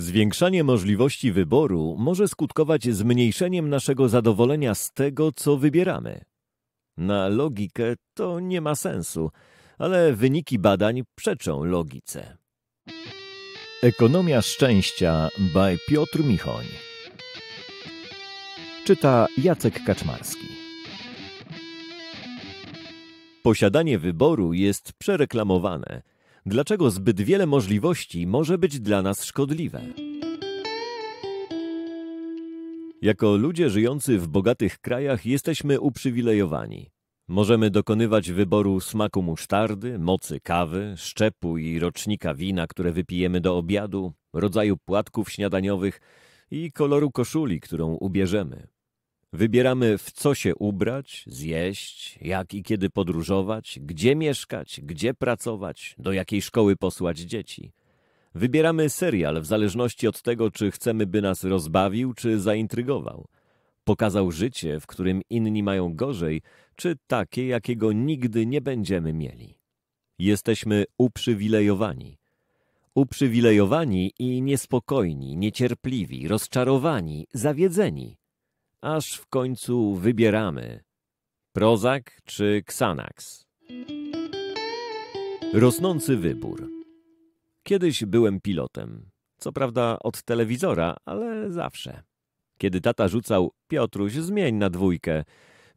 Zwiększanie możliwości wyboru może skutkować zmniejszeniem naszego zadowolenia z tego, co wybieramy. Na logikę to nie ma sensu, ale wyniki badań przeczą logice. Ekonomia szczęścia by Piotr Michoń. Czyta Jacek Kaczmarski. Posiadanie wyboru jest przereklamowane – dlaczego zbyt wiele możliwości może być dla nas szkodliwe. Jako ludzie żyjący w bogatych krajach jesteśmy uprzywilejowani. Możemy dokonywać wyboru smaku musztardy, mocy kawy, szczepu i rocznika wina, które wypijemy do obiadu, rodzaju płatków śniadaniowych i koloru koszuli, którą ubierzemy. Wybieramy, w co się ubrać, zjeść, jak i kiedy podróżować, gdzie mieszkać, gdzie pracować, do jakiej szkoły posłać dzieci. Wybieramy serial w zależności od tego, czy chcemy, by nas rozbawił, czy zaintrygował. Pokazał życie, w którym inni mają gorzej, czy takie, jakiego nigdy nie będziemy mieli. Jesteśmy uprzywilejowani. Uprzywilejowani i niespokojni, niecierpliwi, rozczarowani, zawiedzeni – aż w końcu wybieramy Prozak czy Xanax. Rosnący wybór. Kiedyś byłem pilotem. Co prawda od telewizora, ale zawsze. Kiedy tata rzucał Piotruś, zmień na dwójkę,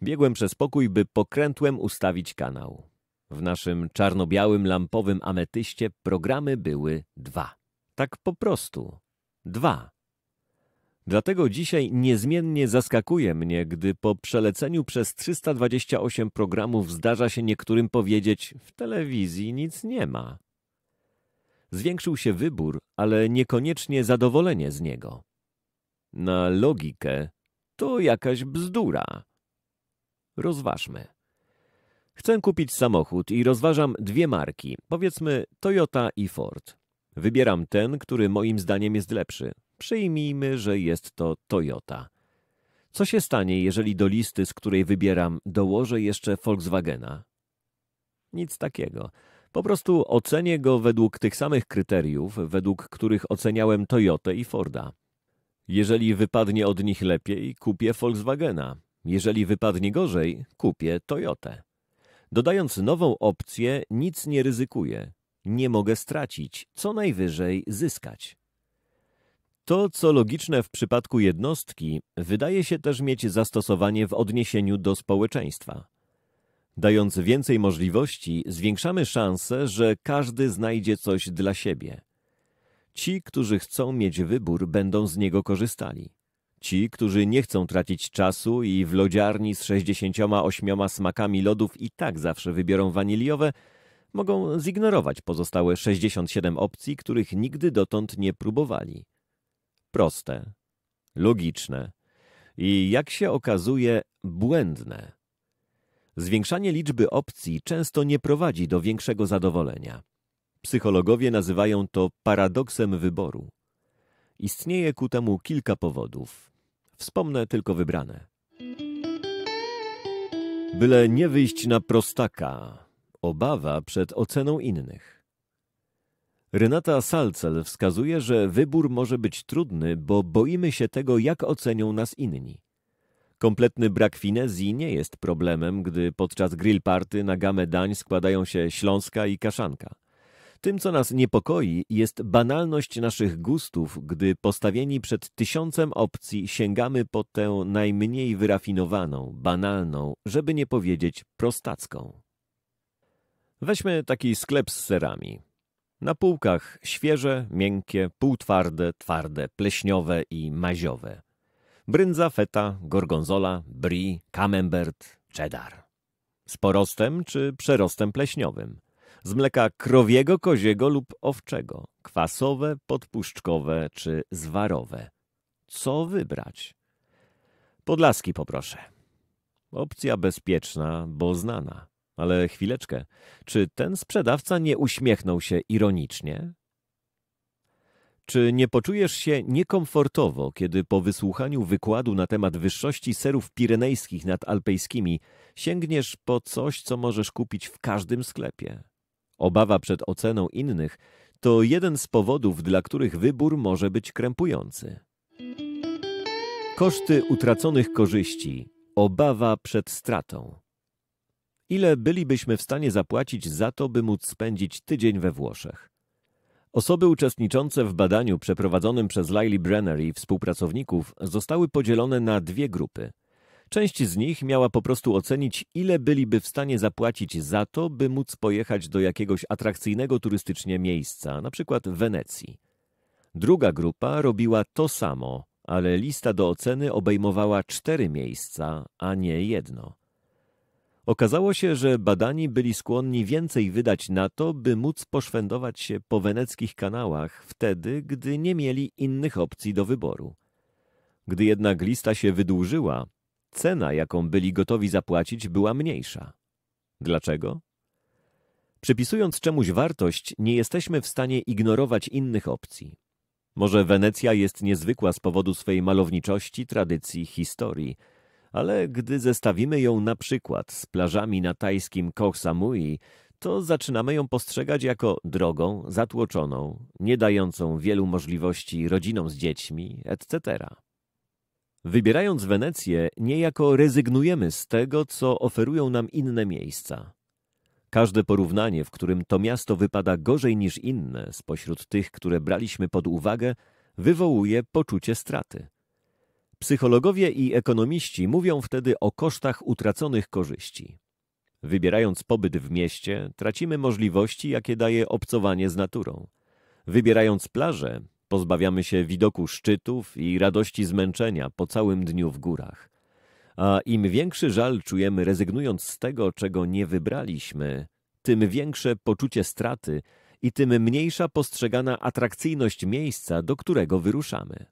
biegłem przez pokój, by pokrętłem ustawić kanał. W naszym czarno-białym lampowym ametyście programy były dwa. Tak po prostu. Dwa. Dlatego dzisiaj niezmiennie zaskakuje mnie, gdy po przeleceniu przez 328 programów zdarza się niektórym powiedzieć: W telewizji nic nie ma. Zwiększył się wybór, ale niekoniecznie zadowolenie z niego. Na logikę to jakaś bzdura. Rozważmy. Chcę kupić samochód i rozważam dwie marki, powiedzmy Toyota i Ford. Wybieram ten, który moim zdaniem jest lepszy. Przyjmijmy, że jest to Toyota. Co się stanie, jeżeli do listy, z której wybieram, dołożę jeszcze Volkswagena? Nic takiego. Po prostu ocenię go według tych samych kryteriów, według których oceniałem Toyotę i Forda. Jeżeli wypadnie od nich lepiej, kupię Volkswagena. Jeżeli wypadnie gorzej, kupię Toyotę. Dodając nową opcję, nic nie ryzykuję. Nie mogę stracić, co najwyżej zyskać. To, co logiczne w przypadku jednostki, wydaje się też mieć zastosowanie w odniesieniu do społeczeństwa. Dając więcej możliwości, zwiększamy szanse, że każdy znajdzie coś dla siebie. Ci, którzy chcą mieć wybór, będą z niego korzystali. Ci, którzy nie chcą tracić czasu i w lodziarni z 68 smakami lodów i tak zawsze wybiorą waniliowe, mogą zignorować pozostałe 67 opcji, których nigdy dotąd nie próbowali proste, logiczne i, jak się okazuje, błędne. Zwiększanie liczby opcji często nie prowadzi do większego zadowolenia. Psychologowie nazywają to paradoksem wyboru. Istnieje ku temu kilka powodów. Wspomnę tylko wybrane. Byle nie wyjść na prostaka, obawa przed oceną innych. Renata Salcel wskazuje, że wybór może być trudny, bo boimy się tego, jak ocenią nas inni. Kompletny brak finezji nie jest problemem, gdy podczas grill party na gamę dań składają się śląska i kaszanka. Tym, co nas niepokoi, jest banalność naszych gustów, gdy postawieni przed tysiącem opcji sięgamy po tę najmniej wyrafinowaną, banalną, żeby nie powiedzieć prostacką. Weźmy taki sklep z serami. Na półkach świeże, miękkie, półtwarde, twarde, pleśniowe i maziowe. Bryndza, feta, gorgonzola, brie, camembert, cheddar. Z porostem czy przerostem pleśniowym. Z mleka krowiego, koziego lub owczego. Kwasowe, podpuszczkowe czy zwarowe. Co wybrać? Podlaski poproszę. Opcja bezpieczna, bo znana. Ale chwileczkę, czy ten sprzedawca nie uśmiechnął się ironicznie? Czy nie poczujesz się niekomfortowo, kiedy po wysłuchaniu wykładu na temat wyższości serów pirenejskich nad alpejskimi sięgniesz po coś, co możesz kupić w każdym sklepie? Obawa przed oceną innych to jeden z powodów, dla których wybór może być krępujący. Koszty utraconych korzyści, obawa przed stratą. Ile bylibyśmy w stanie zapłacić za to, by móc spędzić tydzień we Włoszech? Osoby uczestniczące w badaniu przeprowadzonym przez Lyle Brenner i współpracowników zostały podzielone na dwie grupy. Część z nich miała po prostu ocenić, ile byliby w stanie zapłacić za to, by móc pojechać do jakiegoś atrakcyjnego turystycznie miejsca, np. Wenecji. Druga grupa robiła to samo, ale lista do oceny obejmowała cztery miejsca, a nie jedno. Okazało się, że badani byli skłonni więcej wydać na to, by móc poszwędować się po weneckich kanałach wtedy, gdy nie mieli innych opcji do wyboru. Gdy jednak lista się wydłużyła, cena, jaką byli gotowi zapłacić, była mniejsza. Dlaczego? Przypisując czemuś wartość, nie jesteśmy w stanie ignorować innych opcji. Może Wenecja jest niezwykła z powodu swej malowniczości, tradycji, historii – ale gdy zestawimy ją na przykład z plażami na tajskim Koh Samui, to zaczynamy ją postrzegać jako drogą, zatłoczoną, nie dającą wielu możliwości rodzinom z dziećmi, etc. Wybierając Wenecję, niejako rezygnujemy z tego, co oferują nam inne miejsca. Każde porównanie, w którym to miasto wypada gorzej niż inne spośród tych, które braliśmy pod uwagę, wywołuje poczucie straty. Psychologowie i ekonomiści mówią wtedy o kosztach utraconych korzyści. Wybierając pobyt w mieście, tracimy możliwości, jakie daje obcowanie z naturą. Wybierając plażę, pozbawiamy się widoku szczytów i radości zmęczenia po całym dniu w górach. A im większy żal czujemy rezygnując z tego, czego nie wybraliśmy, tym większe poczucie straty i tym mniejsza postrzegana atrakcyjność miejsca, do którego wyruszamy.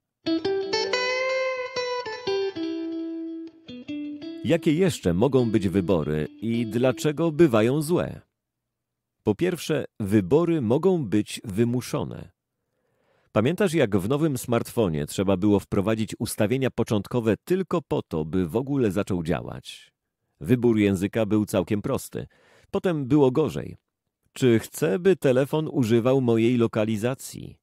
Jakie jeszcze mogą być wybory i dlaczego bywają złe? Po pierwsze, wybory mogą być wymuszone. Pamiętasz, jak w nowym smartfonie trzeba było wprowadzić ustawienia początkowe tylko po to, by w ogóle zaczął działać? Wybór języka był całkiem prosty. Potem było gorzej. Czy chcę, by telefon używał mojej lokalizacji?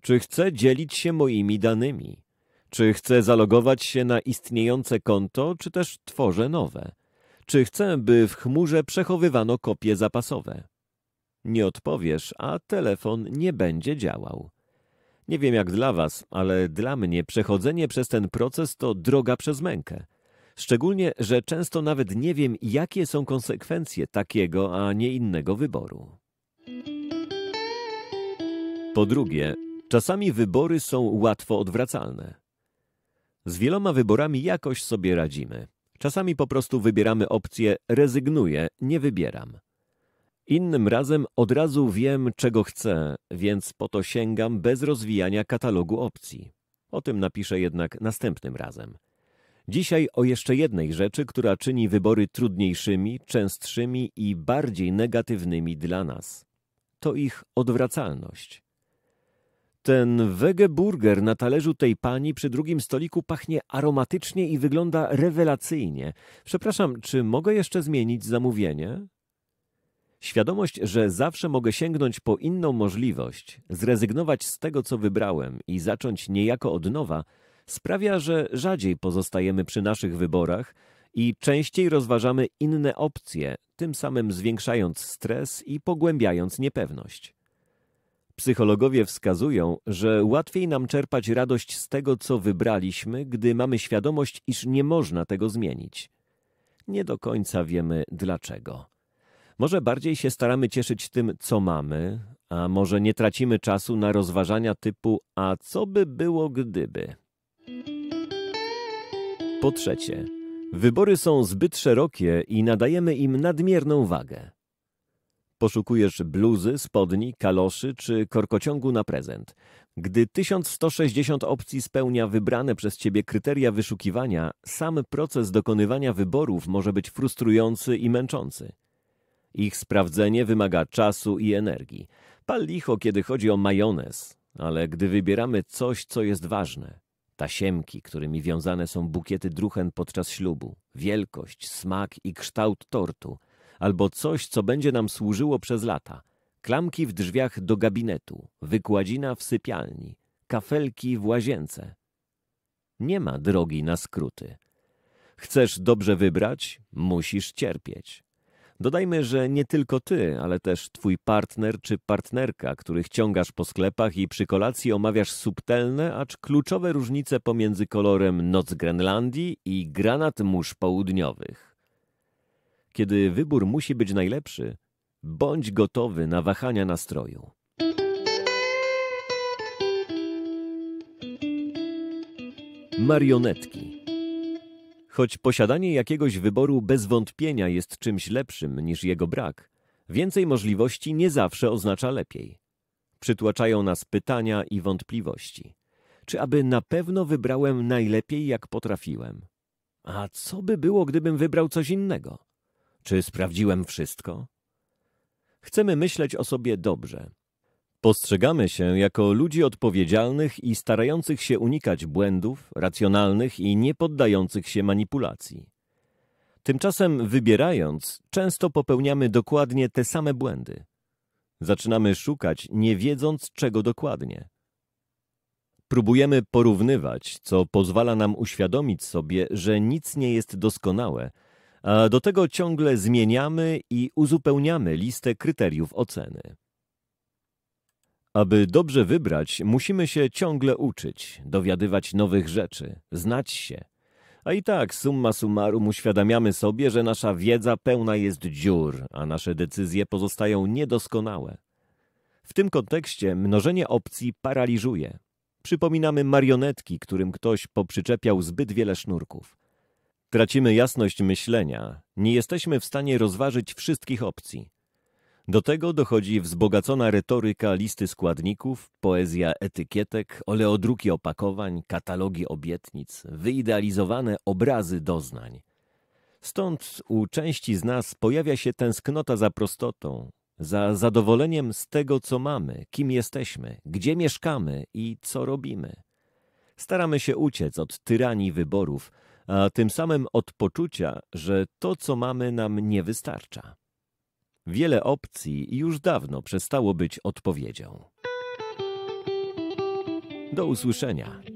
Czy chcę dzielić się moimi danymi? Czy chcę zalogować się na istniejące konto, czy też tworzę nowe? Czy chcę, by w chmurze przechowywano kopie zapasowe? Nie odpowiesz, a telefon nie będzie działał. Nie wiem jak dla Was, ale dla mnie przechodzenie przez ten proces to droga przez mękę. Szczególnie, że często nawet nie wiem, jakie są konsekwencje takiego, a nie innego wyboru. Po drugie, czasami wybory są łatwo odwracalne. Z wieloma wyborami jakoś sobie radzimy. Czasami po prostu wybieramy opcję rezygnuję, nie wybieram. Innym razem od razu wiem, czego chcę, więc po to sięgam bez rozwijania katalogu opcji. O tym napiszę jednak następnym razem. Dzisiaj o jeszcze jednej rzeczy, która czyni wybory trudniejszymi, częstszymi i bardziej negatywnymi dla nas. To ich odwracalność. Ten wegeburger na talerzu tej pani przy drugim stoliku pachnie aromatycznie i wygląda rewelacyjnie. Przepraszam, czy mogę jeszcze zmienić zamówienie? Świadomość, że zawsze mogę sięgnąć po inną możliwość, zrezygnować z tego, co wybrałem i zacząć niejako od nowa, sprawia, że rzadziej pozostajemy przy naszych wyborach i częściej rozważamy inne opcje, tym samym zwiększając stres i pogłębiając niepewność. Psychologowie wskazują, że łatwiej nam czerpać radość z tego, co wybraliśmy, gdy mamy świadomość, iż nie można tego zmienić. Nie do końca wiemy dlaczego. Może bardziej się staramy cieszyć tym, co mamy, a może nie tracimy czasu na rozważania typu a co by było gdyby. Po trzecie, wybory są zbyt szerokie i nadajemy im nadmierną wagę. Poszukujesz bluzy, spodni, kaloszy czy korkociągu na prezent. Gdy 1160 opcji spełnia wybrane przez Ciebie kryteria wyszukiwania, sam proces dokonywania wyborów może być frustrujący i męczący. Ich sprawdzenie wymaga czasu i energii. Pal licho, kiedy chodzi o majonez, ale gdy wybieramy coś, co jest ważne, tasiemki, którymi wiązane są bukiety druhen podczas ślubu, wielkość, smak i kształt tortu – albo coś, co będzie nam służyło przez lata. Klamki w drzwiach do gabinetu, wykładzina w sypialni, kafelki w łazience. Nie ma drogi na skróty. Chcesz dobrze wybrać, musisz cierpieć. Dodajmy, że nie tylko ty, ale też twój partner czy partnerka, których ciągasz po sklepach i przy kolacji omawiasz subtelne, acz kluczowe różnice pomiędzy kolorem noc Grenlandii i granat mórz południowych. Kiedy wybór musi być najlepszy, bądź gotowy na wahania nastroju. Marionetki. Choć posiadanie jakiegoś wyboru bez wątpienia jest czymś lepszym niż jego brak, więcej możliwości nie zawsze oznacza lepiej. Przytłaczają nas pytania i wątpliwości. Czy aby na pewno wybrałem najlepiej, jak potrafiłem? A co by było, gdybym wybrał coś innego? Czy sprawdziłem wszystko? Chcemy myśleć o sobie dobrze. Postrzegamy się jako ludzi odpowiedzialnych i starających się unikać błędów, racjonalnych i niepoddających się manipulacji. Tymczasem wybierając, często popełniamy dokładnie te same błędy. Zaczynamy szukać, nie wiedząc czego dokładnie. Próbujemy porównywać, co pozwala nam uświadomić sobie, że nic nie jest doskonałe – do tego ciągle zmieniamy i uzupełniamy listę kryteriów oceny. Aby dobrze wybrać, musimy się ciągle uczyć, dowiadywać nowych rzeczy, znać się. A i tak, summa summarum, uświadamiamy sobie, że nasza wiedza pełna jest dziur, a nasze decyzje pozostają niedoskonałe. W tym kontekście mnożenie opcji paraliżuje. Przypominamy marionetki, którym ktoś poprzyczepiał zbyt wiele sznurków. Tracimy jasność myślenia, nie jesteśmy w stanie rozważyć wszystkich opcji. Do tego dochodzi wzbogacona retoryka listy składników, poezja etykietek, oleodruki opakowań, katalogi obietnic, wyidealizowane obrazy doznań. Stąd u części z nas pojawia się tęsknota za prostotą, za zadowoleniem z tego, co mamy, kim jesteśmy, gdzie mieszkamy i co robimy. Staramy się uciec od tyranii wyborów, a tym samym od poczucia, że to, co mamy, nam nie wystarcza. Wiele opcji już dawno przestało być odpowiedzią. Do usłyszenia.